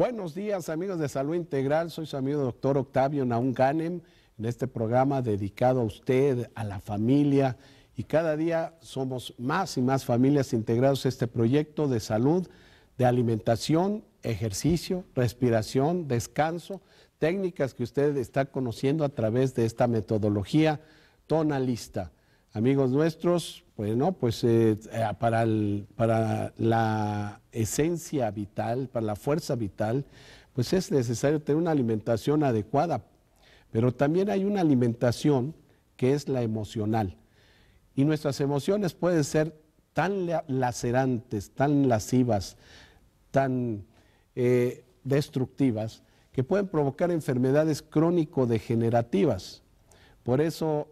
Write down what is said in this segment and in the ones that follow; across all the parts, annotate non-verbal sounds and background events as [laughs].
Buenos días amigos de Salud Integral, soy su amigo doctor Octavio Naun en este programa dedicado a usted, a la familia y cada día somos más y más familias integrados a este proyecto de salud, de alimentación, ejercicio, respiración, descanso, técnicas que usted está conociendo a través de esta metodología tonalista. Amigos nuestros, bueno, pues eh, eh, para, la esencia vital, para la fuerza vital, pues es necesario tener una alimentación adecuada, pero también hay una alimentación que es la emocional. Y nuestras emociones pueden ser tan lacerantes, tan lascivas, tan eh, destructivas, que pueden provocar enfermedades crónico-degenerativas. Por eso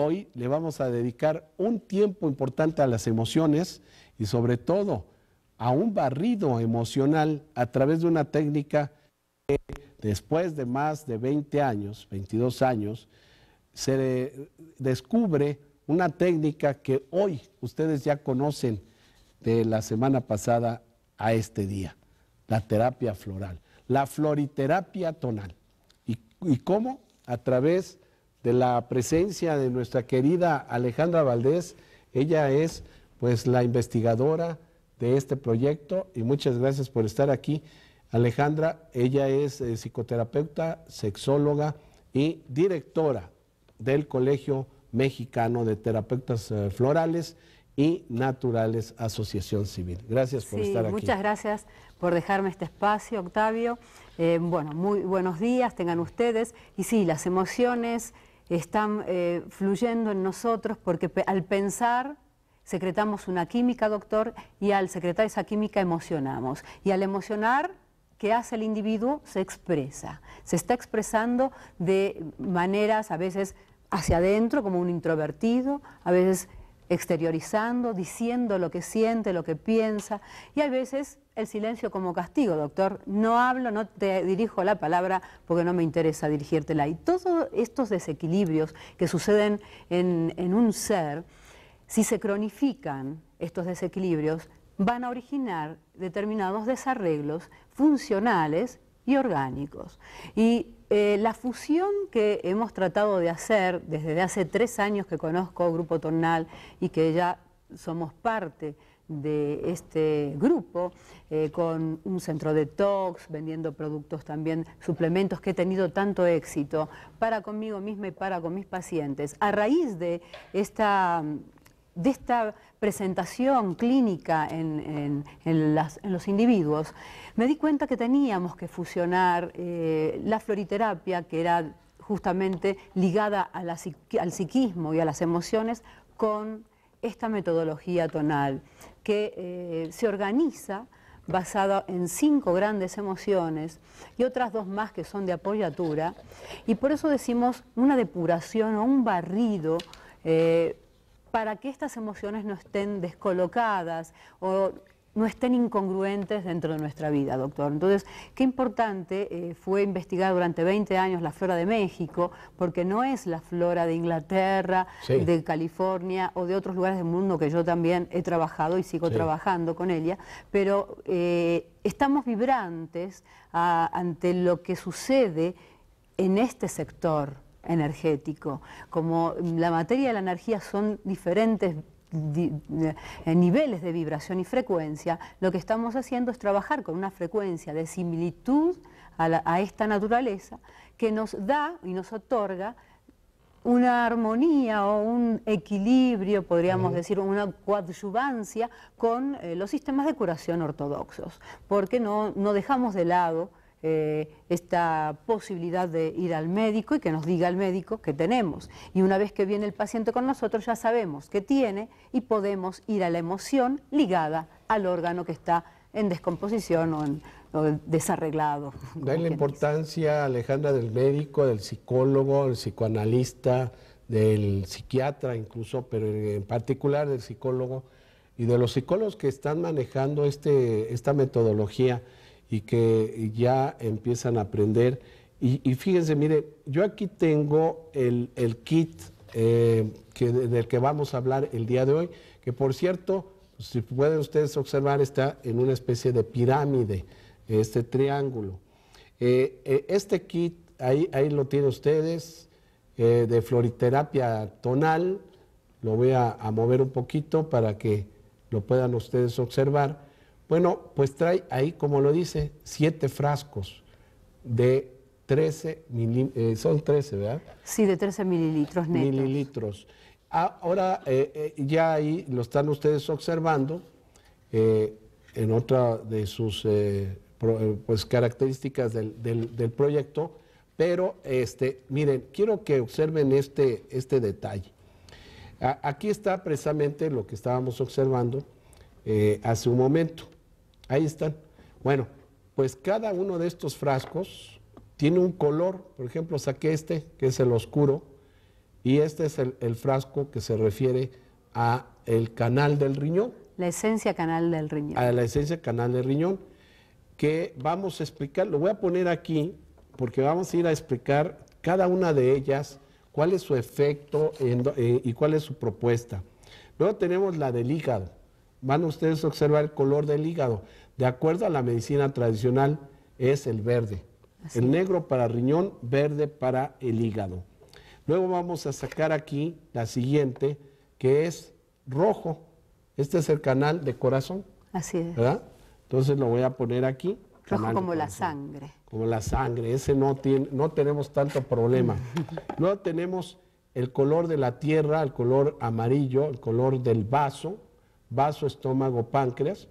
Hoy le vamos a dedicar un tiempo importante a las emociones y sobre todo a un barrido emocional a través de una técnica que después de más de 20 años, 22 años, se descubre una técnica que hoy ustedes ya conocen de la semana pasada a este día, la terapia floral, la floriterapia tonal. ¿Y, cómo? A través de la presencia de nuestra querida Alejandra Valdés. Ella es pues la investigadora de este proyecto y muchas gracias por estar aquí. Alejandra, ella es eh, psicoterapeuta, sexóloga y directora del Colegio Mexicano de Terapeutas eh, Florales y Naturales Asociación Civil. Gracias por estar aquí. Muchas gracias por dejarme este espacio, Octavio. Eh, bueno, muy buenos días tengan ustedes. Y sí, las emociones están eh, fluyendo en nosotros porque al pensar secretamos una química, doctor, y al secretar esa química emocionamos. Y al emocionar, ¿qué hace el individuo? Se expresa. Se está expresando de maneras a veces hacia adentro, como un introvertido, a veces exteriorizando, diciendo lo que siente, lo que piensa, y a veces el silencio como castigo, doctor, no hablo, no te dirijo la palabra porque no me interesa dirigírtela. Y todos estos desequilibrios que suceden en, un ser, si se cronifican estos desequilibrios, van a originar determinados desarreglos funcionales y orgánicos. Y eh, la fusión que hemos tratado de hacer desde hace tres años que conozco Grupo Tornal y que ya somos parte de este grupo, eh, con un centro de talks, vendiendo productos también, suplementos que he tenido tanto éxito para conmigo misma y para con mis pacientes. A raíz de esta de esta presentación clínica en, los individuos, me di cuenta que teníamos que fusionar eh, la floriterapia, que era justamente ligada al psiquismo y a las emociones, con esta metodología tonal, que eh, se organiza basada en cinco grandes emociones y otras dos más que son de apoyatura, y por eso decimos una depuración o un barrido eh, para que estas emociones no estén descolocadas o no estén incongruentes dentro de nuestra vida, doctor. Entonces, qué importante eh, fue investigar durante 20 años la flora de México, porque no es la flora de Inglaterra, de California o de otros lugares del mundo que yo también he trabajado y sigo trabajando con ella, pero eh, estamos vibrantes ah, ante lo que sucede en este sector energético, como la materia y la energía son diferentes eh, niveles de vibración y frecuencia, lo que estamos haciendo es trabajar con una frecuencia de similitud a, esta naturaleza que nos da y nos otorga una armonía o un equilibrio, podríamos decir, una coadyuvancia con eh, los sistemas de curación ortodoxos, porque no, no dejamos de lado eh, esta posibilidad de ir al médico y que nos diga el médico que tenemos. Y una vez que viene el paciente con nosotros ya sabemos que tiene y podemos ir a la emoción ligada al órgano que está en descomposición o, en, desarreglado. Da la importancia, Alejandra, del médico, del psicólogo, del psicoanalista, del psiquiatra incluso, pero en particular del psicólogo y de los psicólogos que están manejando este, esta metodología y que ya empiezan a aprender. Y, fíjense, mire, yo aquí tengo el, kit eh, del que vamos a hablar el día de hoy, que por cierto, si pueden ustedes observar, está en una especie de pirámide, este triángulo. Eh, eh, este kit, ahí, lo tienen ustedes, de floriterapia tonal, lo voy a mover un poquito para que lo puedan ustedes observar. Bueno, pues trae ahí, como lo dice, siete frascos de 13 mililitros, eh, son 13, ¿verdad? Sí, de 13 mililitros netos. Mililitros. Ahora, eh, eh, ya ahí lo están ustedes observando, en otra de sus pues, características del, proyecto, pero este, miren, quiero que observen este, este detalle. aquí está precisamente lo que estábamos observando hace un momento. Ahí están. Bueno, pues cada uno de estos frascos tiene un color. Por ejemplo, saqué este, que es el oscuro, y este es el, frasco que se refiere a el canal del riñón. La esencia canal del riñón. A la esencia canal del riñón, que vamos a explicar, lo voy a poner aquí, porque vamos a ir a explicar cada una de ellas, cuál es su efecto eh, y cuál es su propuesta. Luego tenemos la del hígado. Van ustedes a observar el color del hígado de acuerdo a la medicina tradicional, es el verde. El negro para riñón, verde para el hígado. Luego vamos a sacar aquí la siguiente, que es rojo. Este es el canal de corazón. Así es. Entonces lo voy a poner aquí. Rojo como la sangre. Como la sangre, ese no, tiene, no tenemos tanto problema. [laughs] Luego tenemos el color de la tierra, el color amarillo, el color del vaso, vaso, estómago, páncreas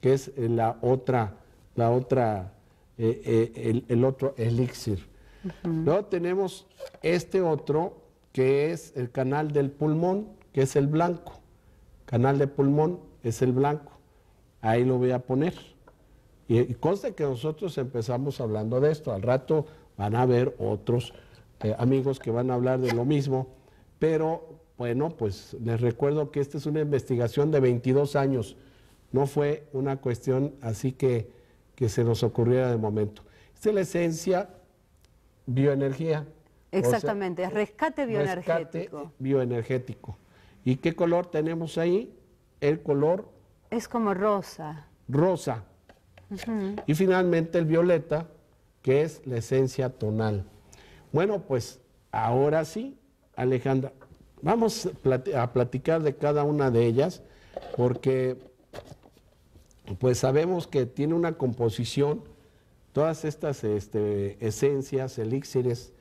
que es eh, la otra, la otra, eh, eh, el, otro elixir. Luego tenemos este otro, que es el canal del pulmón, que es el blanco. Canal de pulmón es el blanco. Ahí lo voy a poner. Y, y conste que nosotros empezamos hablando de esto. Al rato van a haber otros amigos que van a hablar de lo mismo. Pero bueno, pues les recuerdo que esta es una investigación de 22 años no fue una cuestión así que, se nos ocurriera de momento. Esta es la esencia bioenergía. Exactamente, eh, rescate bioenergético. bioenergético. ¿Y qué color tenemos ahí? El color... Es como rosa. Rosa. Y finalmente el violeta, que es la esencia tonal. Bueno, pues ahora sí, Alejandra, vamos a platicar de cada una de ellas, porque pues sabemos que tiene una composición, todas estas este, esencias, elixires,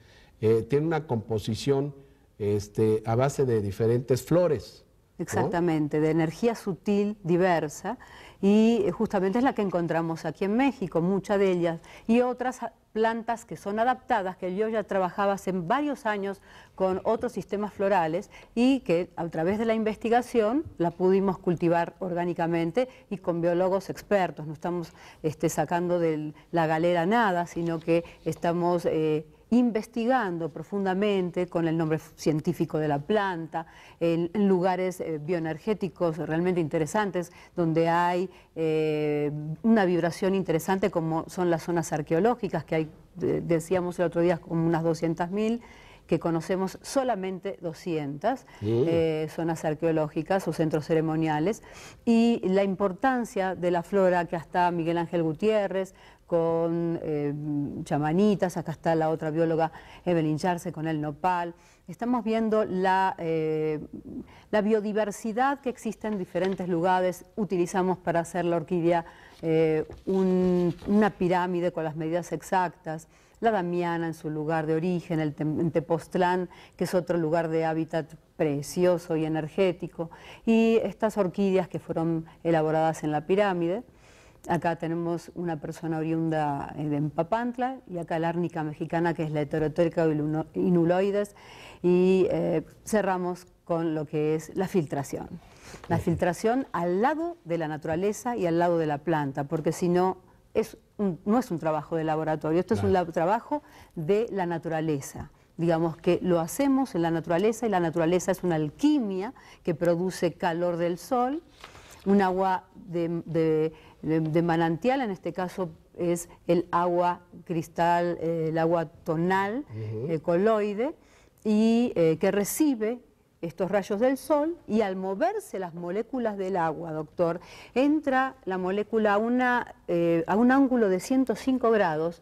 eh, tiene tienen una composición este, a base de diferentes flores. Exactamente, de energía sutil diversa y justamente es la que encontramos aquí en México, muchas de ellas, y otras plantas que son adaptadas, que yo ya trabajaba hace varios años con otros sistemas florales y que a través de la investigación la pudimos cultivar orgánicamente y con biólogos expertos. No estamos este, sacando de la galera nada, sino que estamos... Eh, investigando profundamente con el nombre científico de la planta, en, lugares eh, bioenergéticos realmente interesantes, donde hay eh, una vibración interesante como son las zonas arqueológicas, que hay, decíamos el otro día, como unas 200.000 que conocemos solamente 200 mm. eh, zonas arqueológicas o centros ceremoniales, y la importancia de la flora que hasta Miguel Ángel Gutiérrez, con eh, chamanitas, acá está la otra bióloga Evelyn Yarse con el nopal. Estamos viendo la, eh, biodiversidad que existe en diferentes lugares. Utilizamos para hacer la orquídea eh, una pirámide con las medidas exactas. La Damiana en su lugar de origen, el tepostlán... que es otro lugar de hábitat precioso y energético. Y estas orquídeas que fueron elaboradas en la pirámide. Acá tenemos una persona oriunda eh, de Empapantla y acá la árnica mexicana que es la heterotórica inuloides y eh, cerramos con lo que es la filtración. La filtración al lado de la naturaleza y al lado de la planta, porque si no no es un trabajo de laboratorio, esto es un trabajo de la naturaleza digamos que lo hacemos en la naturaleza y la naturaleza es una alquimia que produce calor del sol, un agua de de, manantial, en este caso es el agua cristal, eh, el agua tonal, eh, coloide, y eh, que recibe estos rayos del sol y al moverse las moléculas del agua, doctor, entra la molécula a un ángulo de 105 grados